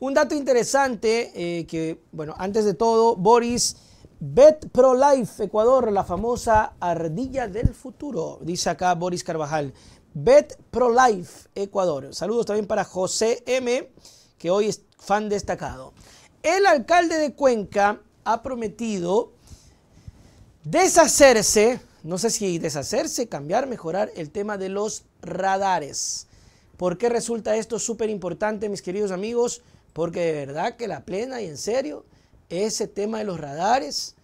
Un dato interesante eh, que, bueno, antes de todo, Boris, Bet Pro Life Ecuador, la famosa ardilla del futuro, dice acá Boris Carvajal. Bet Pro Life Ecuador. Saludos también para José M, que hoy es fan destacado. El alcalde de Cuenca ha prometido deshacerse, no sé si deshacerse, cambiar, mejorar el tema de los radares. ¿Por qué resulta esto súper importante, mis queridos amigos? Porque de verdad que la plena y en serio, ese tema de los radares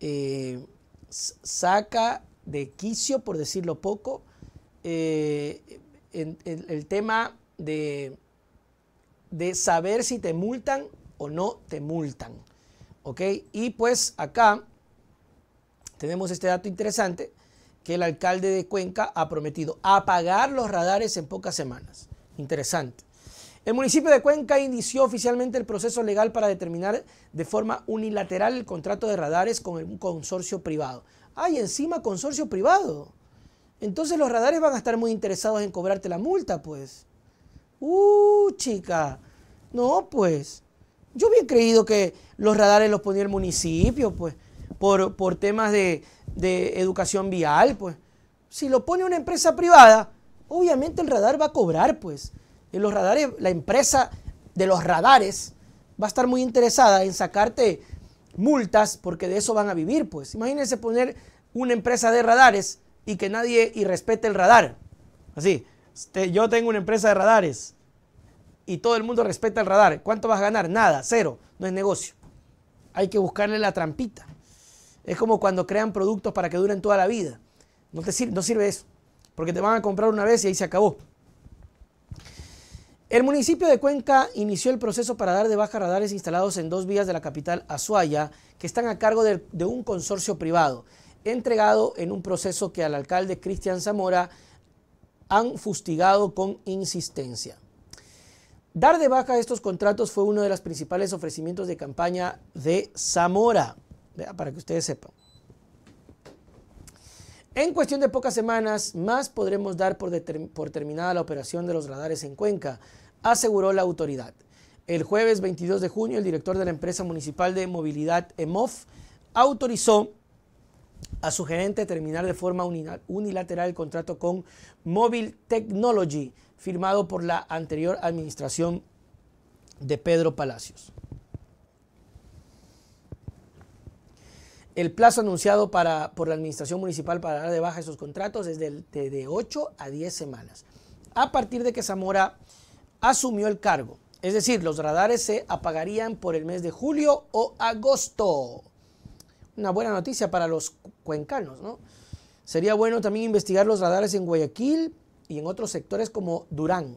eh, saca de quicio, por decirlo poco, eh, el tema de, de saber si te multan o no te multan. Y pues acá tenemos este dato interesante que el alcalde de Cuenca ha prometido apagar los radares en pocas semanas. Interesante. El municipio de Cuenca inició oficialmente el proceso legal para determinar de forma unilateral el contrato de radares con un consorcio privado. ¡Ay, encima consorcio privado. Entonces los radares van a estar muy interesados en cobrarte la multa, pues. Uh, chica. No, pues. Yo bien creído que los radares los ponía el municipio, pues, por, temas de educación vial, pues. Si lo pone una empresa privada, obviamente el radar va a cobrar, pues. En los radares, la empresa de los radares va a estar muy interesada en sacarte multas porque de eso van a vivir, pues. Imagínense poner una empresa de radares y que nadie respete el radar. Así, este, yo tengo una empresa de radares y todo el mundo respeta el radar. ¿Cuánto vas a ganar? Nada, cero, no es negocio. Hay que buscarle la trampita. Es como cuando crean productos para que duren toda la vida. No, te no sirve eso, porque te van a comprar una vez y ahí se acabó. El municipio de Cuenca inició el proceso para dar de baja radares instalados en dos vías de la capital Azuaya, que están a cargo de, un consorcio privado, entregado en un proceso que al alcalde Cristian Zamora han fustigado con insistencia. Dar de baja estos contratos fue uno de los principales ofrecimientos de campaña de Zamora, para que ustedes sepan. En cuestión de pocas semanas más podremos dar por, terminada la operación de los radares en Cuenca, aseguró la autoridad. El jueves 22 de junio, el director de la empresa municipal de movilidad EMOF autorizó a su gerente terminar de forma unilateral el contrato con Mobile Technology, firmado por la anterior administración de Pedro Palacios. El plazo anunciado para, por la Administración Municipal para dar de baja esos contratos es de, de, de 8 a 10 semanas. A partir de que Zamora asumió el cargo. Es decir, los radares se apagarían por el mes de julio o agosto. Una buena noticia para los cuencanos, ¿no? Sería bueno también investigar los radares en Guayaquil y en otros sectores como Durán.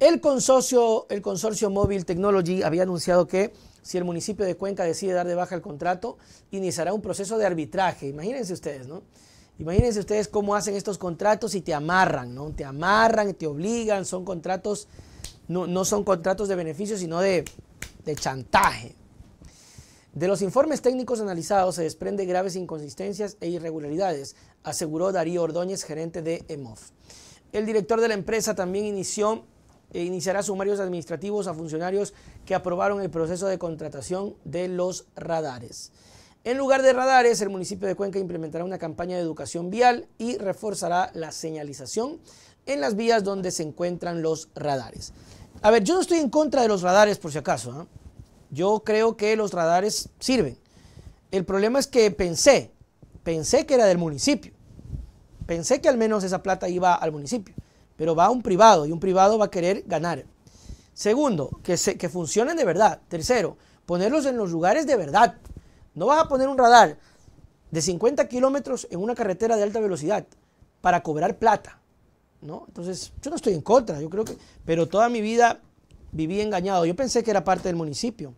El consorcio, el consorcio Mobile Technology había anunciado que si el municipio de Cuenca decide dar de baja el contrato, iniciará un proceso de arbitraje. Imagínense ustedes, ¿no? Imagínense ustedes cómo hacen estos contratos y te amarran, ¿no? Te amarran, te obligan, son contratos, no, son contratos de beneficio, sino de, de chantaje. De los informes técnicos analizados se desprende graves inconsistencias e irregularidades, aseguró Darío Ordóñez, gerente de EMOF. El director de la empresa también inició eh, iniciará sumarios administrativos a funcionarios que aprobaron el proceso de contratación de los radares. En lugar de radares, el municipio de Cuenca implementará una campaña de educación vial y reforzará la señalización en las vías donde se encuentran los radares. A ver, yo no estoy en contra de los radares por si acaso. ¿ah? Yo creo que los radares sirven. El problema es que pensé, pensé que era del municipio. Pensé que al menos esa plata iba al municipio, pero va a un privado y un privado va a querer ganar. Segundo, que, que funcionen de verdad. Tercero, ponerlos en los lugares de verdad. No vas a poner un radar de 50 kilómetros en una carretera de alta velocidad para cobrar plata, ¿no? Entonces, yo no estoy en contra, yo creo que, pero toda mi vida viví engañado. Yo pensé que era parte del municipio,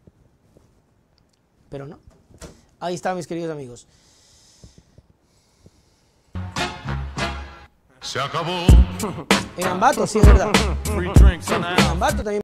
pero no. Ahí están mis queridos amigos. Se acabó. En Ambato, sí, es verdad. En Ambato también.